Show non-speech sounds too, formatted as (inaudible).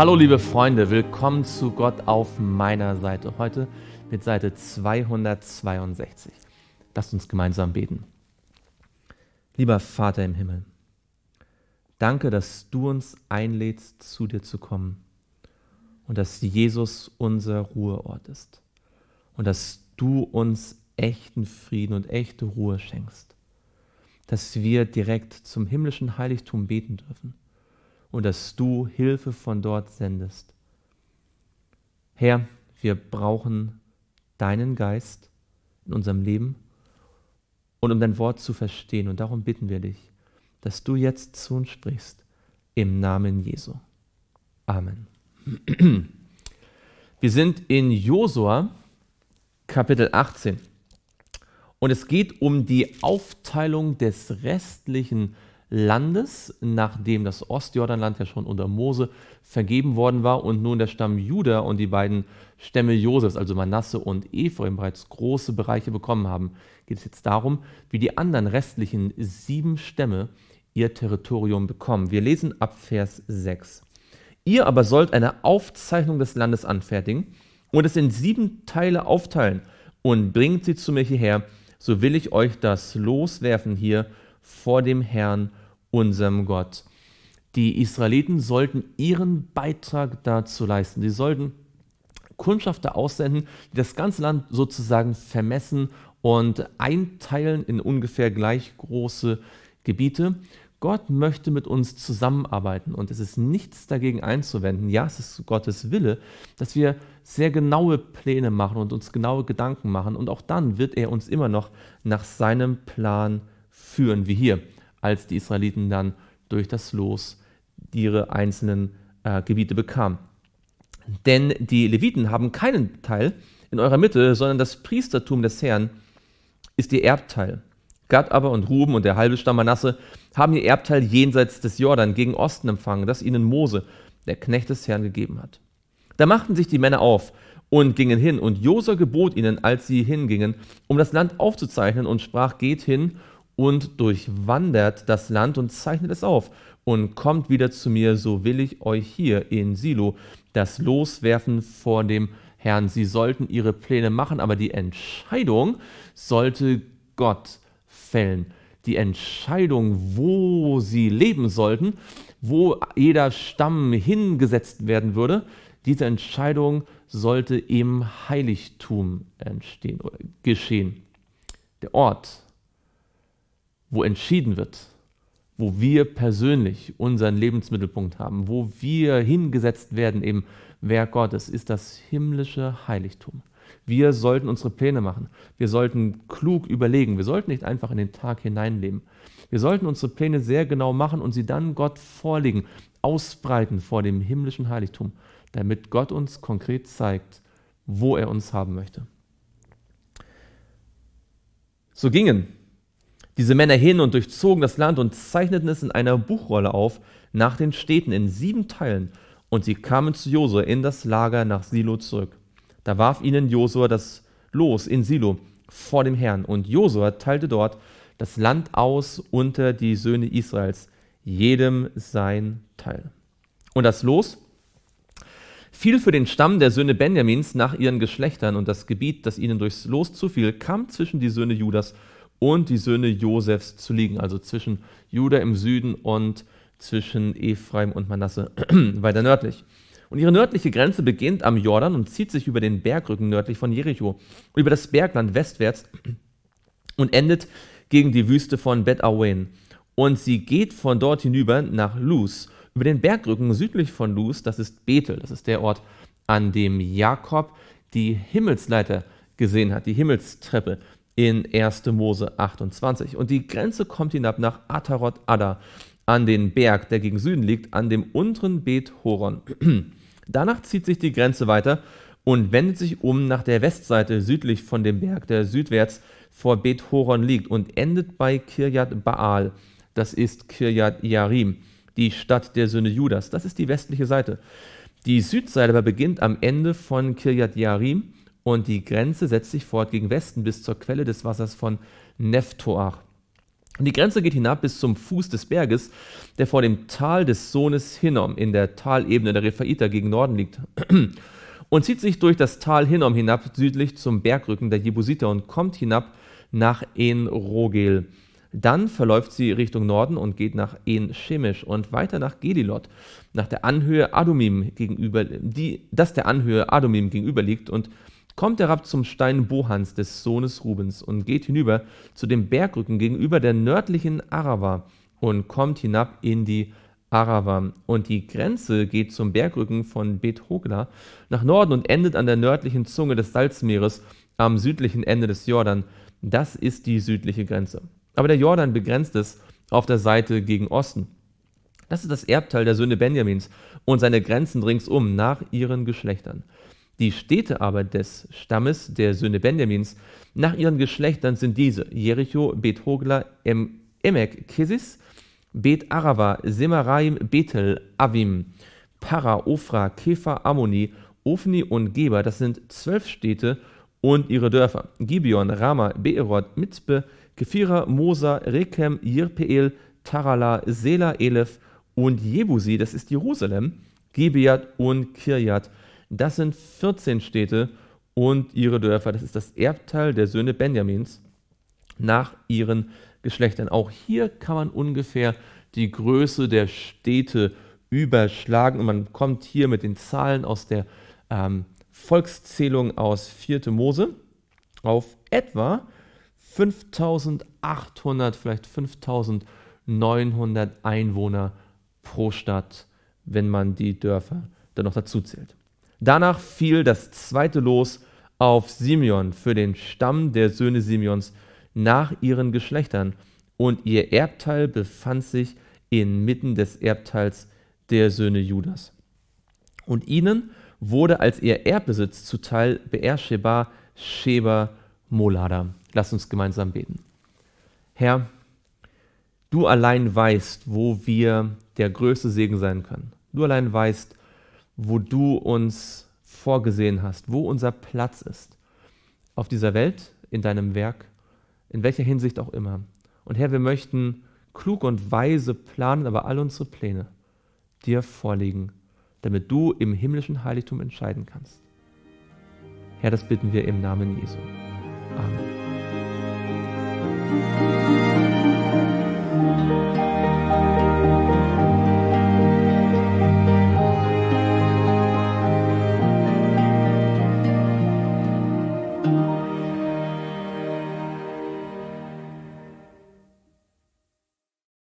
Hallo liebe Freunde, willkommen zu Gott auf meiner Seite. Heute mit Seite 262. Lasst uns gemeinsam beten. Lieber Vater im Himmel, danke, dass du uns einlädst, zu dir zu kommen und dass Jesus unser Ruheort ist und dass du uns echten Frieden und echte Ruhe schenkst, dass wir direkt zum himmlischen Heiligtum beten dürfen und dass du Hilfe von dort sendest. Herr, wir brauchen deinen Geist in unserem Leben und um dein Wort zu verstehen. Und darum bitten wir dich, dass du jetzt zu uns sprichst, im Namen Jesu. Amen. Wir sind in Josua Kapitel 18 und es geht um die Aufteilung des restlichen Lebens Landes, nachdem das Ostjordanland ja schon unter Mose vergeben worden war und nun der Stamm Juda und die beiden Stämme Josefs, also Manasse und Ephraim, bereits große Bereiche bekommen haben, geht es jetzt darum, wie die anderen restlichen sieben Stämme ihr Territorium bekommen. Wir lesen ab Vers 6. Ihr aber sollt eine Aufzeichnung des Landes anfertigen und es in sieben Teile aufteilen und bringt sie zu mir hierher, so will ich euch das Loswerfen hier vor dem Herrn unserem Gott. Die Israeliten sollten ihren Beitrag dazu leisten. Sie sollten Kundschafter aussenden, die das ganze Land sozusagen vermessen und einteilen in ungefähr gleich große Gebiete. Gott möchte mit uns zusammenarbeiten und es ist nichts dagegen einzuwenden. Ja, es ist Gottes Wille, dass wir sehr genaue Pläne machen und uns genaue Gedanken machen und auch dann wird er uns immer noch nach seinem Plan führen, wie hier als die Israeliten dann durch das Los ihre einzelnen äh, Gebiete bekamen. Denn die Leviten haben keinen Teil in eurer Mitte, sondern das Priestertum des Herrn ist ihr Erbteil. Gad aber und Ruben und der halbe Stamm Manasse haben ihr Erbteil jenseits des Jordan gegen Osten empfangen, das ihnen Mose, der Knecht des Herrn, gegeben hat. Da machten sich die Männer auf und gingen hin, und Josa gebot ihnen, als sie hingingen, um das Land aufzuzeichnen, und sprach, geht hin und durchwandert das Land und zeichnet es auf und kommt wieder zu mir, so will ich euch hier in Silo das Loswerfen vor dem Herrn. Sie sollten ihre Pläne machen, aber die Entscheidung sollte Gott fällen. Die Entscheidung, wo sie leben sollten, wo jeder Stamm hingesetzt werden würde, diese Entscheidung sollte im Heiligtum entstehen, geschehen. Der Ort, wo entschieden wird, wo wir persönlich unseren Lebensmittelpunkt haben, wo wir hingesetzt werden, eben wer Gottes ist das himmlische Heiligtum. Wir sollten unsere Pläne machen. Wir sollten klug überlegen. Wir sollten nicht einfach in den Tag hineinleben. Wir sollten unsere Pläne sehr genau machen und sie dann Gott vorlegen, ausbreiten vor dem himmlischen Heiligtum, damit Gott uns konkret zeigt, wo er uns haben möchte. So gingen diese Männer hin und durchzogen das Land und zeichneten es in einer Buchrolle auf nach den Städten in sieben Teilen. Und sie kamen zu Josua in das Lager nach Silo zurück. Da warf ihnen Josua das Los in Silo vor dem Herrn. Und Josua teilte dort das Land aus unter die Söhne Israels, jedem sein Teil. Und das Los fiel für den Stamm der Söhne Benjamins nach ihren Geschlechtern und das Gebiet, das ihnen durchs Los zufiel, kam zwischen die Söhne Judas und die Söhne Josefs zu liegen, also zwischen Juda im Süden und zwischen Ephraim und Manasse (clears throat) weiter nördlich. Und ihre nördliche Grenze beginnt am Jordan und zieht sich über den Bergrücken nördlich von Jericho, und über das Bergland westwärts (clears throat) und endet gegen die Wüste von Beth Awen. Und sie geht von dort hinüber nach Luz, über den Bergrücken südlich von Luz, das ist Bethel, das ist der Ort, an dem Jakob die Himmelsleiter gesehen hat, die Himmelstreppe, in 1. Mose 28. Und die Grenze kommt hinab nach Atarot Adda, an den Berg, der gegen Süden liegt, an dem unteren Bet Horon. (clears throat) Danach zieht sich die Grenze weiter und wendet sich um nach der Westseite südlich von dem Berg, der südwärts vor Bet Horon liegt und endet bei Kirjat Baal. Das ist Kirjat Yarim, die Stadt der Söhne Judas. Das ist die westliche Seite. Die Südseite aber beginnt am Ende von Kirjat Yarim und die Grenze setzt sich fort gegen Westen bis zur Quelle des Wassers von Neftoach. die Grenze geht hinab bis zum Fuß des Berges, der vor dem Tal des Sohnes Hinnom in der Talebene der Rephaita gegen Norden liegt, (clears throat) und zieht sich durch das Tal Hinnom hinab südlich zum Bergrücken der Jebusiter und kommt hinab nach En-Rogel. Dann verläuft sie Richtung Norden und geht nach En-Shemesh und weiter nach Gelilot, nach der Anhöhe Adumim gegenüber, die, das der Anhöhe Adumim gegenüberliegt und kommt herab zum Stein Bohans, des Sohnes Rubens, und geht hinüber zu dem Bergrücken gegenüber der nördlichen Arava und kommt hinab in die Arava. Und die Grenze geht zum Bergrücken von Bethogla nach Norden und endet an der nördlichen Zunge des Salzmeeres am südlichen Ende des Jordan. Das ist die südliche Grenze. Aber der Jordan begrenzt es auf der Seite gegen Osten. Das ist das Erbteil der Söhne Benjamins und seine Grenzen ringsum nach ihren Geschlechtern. Die Städte aber des Stammes der Söhne Benjamins nach ihren Geschlechtern sind diese: Jericho, Bet Hogla, em, Emek, Kesis, Bet Arava, Semaraim, Bethel, Avim, Para, Ofra, Kefa, Ammoni, Ofni und Geber. Das sind zwölf Städte und ihre Dörfer. Gibeon, Rama, Beerot, Mitzbe, Kefira, Mosa, Rekem, Jirpeel, Tarala, Sela, Elef und Jebusi, das ist Jerusalem, Gibeat und Kirjat das sind 14 Städte und ihre Dörfer. Das ist das Erbteil der Söhne Benjamins nach ihren Geschlechtern. Auch hier kann man ungefähr die Größe der Städte überschlagen und man kommt hier mit den Zahlen aus der ähm, Volkszählung aus 4. Mose auf etwa 5800, vielleicht 5900 Einwohner pro Stadt, wenn man die Dörfer dann noch dazu zählt. Danach fiel das zweite Los auf Simeon für den Stamm der Söhne Simeons nach ihren Geschlechtern, und ihr Erbteil befand sich inmitten des Erbteils der Söhne Judas. Und ihnen wurde als ihr Erbbesitz zuteil Beersheba, Sheba, Molada. Lass uns gemeinsam beten. Herr, du allein weißt, wo wir der größte Segen sein können. Du allein weißt, wo du uns vorgesehen hast, wo unser Platz ist. Auf dieser Welt, in deinem Werk, in welcher Hinsicht auch immer. Und Herr, wir möchten klug und weise planen, aber all unsere Pläne dir vorlegen, damit du im himmlischen Heiligtum entscheiden kannst. Herr, das bitten wir im Namen Jesu. Amen.